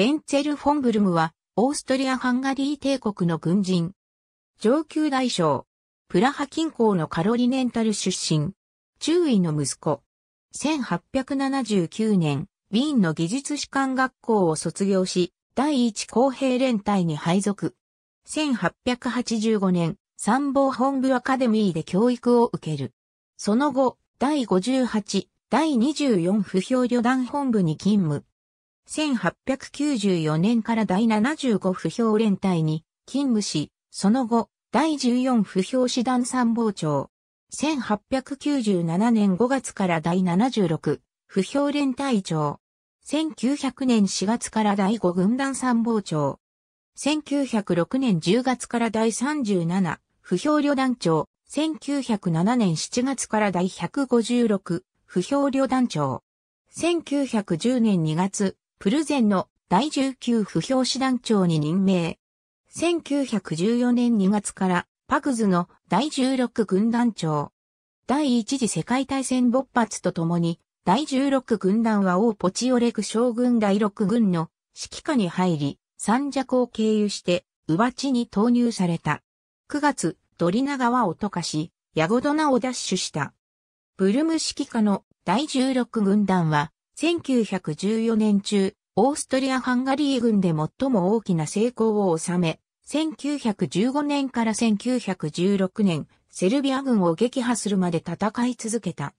ベンツェル・フォンブルムは、オーストリア・ハンガリー帝国の軍人。上級大将。プラハ近郊のカロリネンタル出身。中尉の息子。1879年、ウィーンの技術士官学校を卒業し、第一公平連隊に配属。1885年、参謀本部アカデミーで教育を受ける。その後、第58、第24不評旅団本部に勤務。1894年から第75不評連隊に勤務し、その後、第14不評師団参謀長。1897年5月から第76不評連隊長。1900年4月から第5軍団参謀長。1906年10月から第37不評旅団長。1907年7月から第156不評旅団長。1910年2月プルゼンの第19不評師団長に任命。1914年2月からパクズの第16軍団長。第一次世界大戦勃発とともに、第16軍団は王ポチオレク将軍第6軍の指揮下に入り、三尺を経由して、ウバチに投入された。9月、ドリナ川を溶かし、ヤゴドナを奪取した。ブルム指揮下の第16軍団は、1914年中、オーストリア・ハンガリー軍で最も大きな成功を収め、1915年から1916年、セルビア軍を撃破するまで戦い続けた。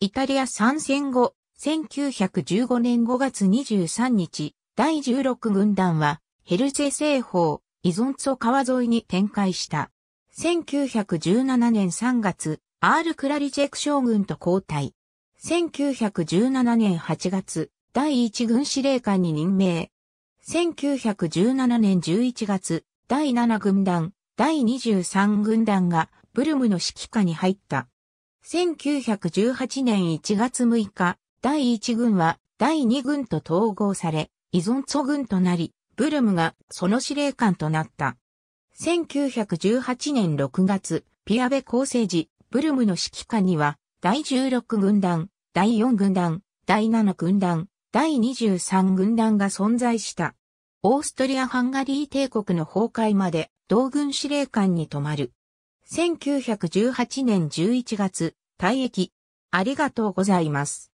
イタリア参戦後、1915年5月23日、第16軍団は、ヘルゼ西方、依存層川沿いに展開した。1917年3月、アール・クラリチェク将軍と交代。1917年8月、第1軍司令官に任命。1917年11月、第7軍団、第23軍団がブルムの指揮下に入った。1918年1月6日、第1軍は第2軍と統合され、依存祖軍となり、ブルムがその司令官となった。1918年6月、ピアベ構成時、ブルムの指揮下には、第16軍団、第4軍団、第7軍団、第23軍団が存在した。オーストリア・ハンガリー帝国の崩壊まで同軍司令官に泊まる。1918年11月、退役。ありがとうございます。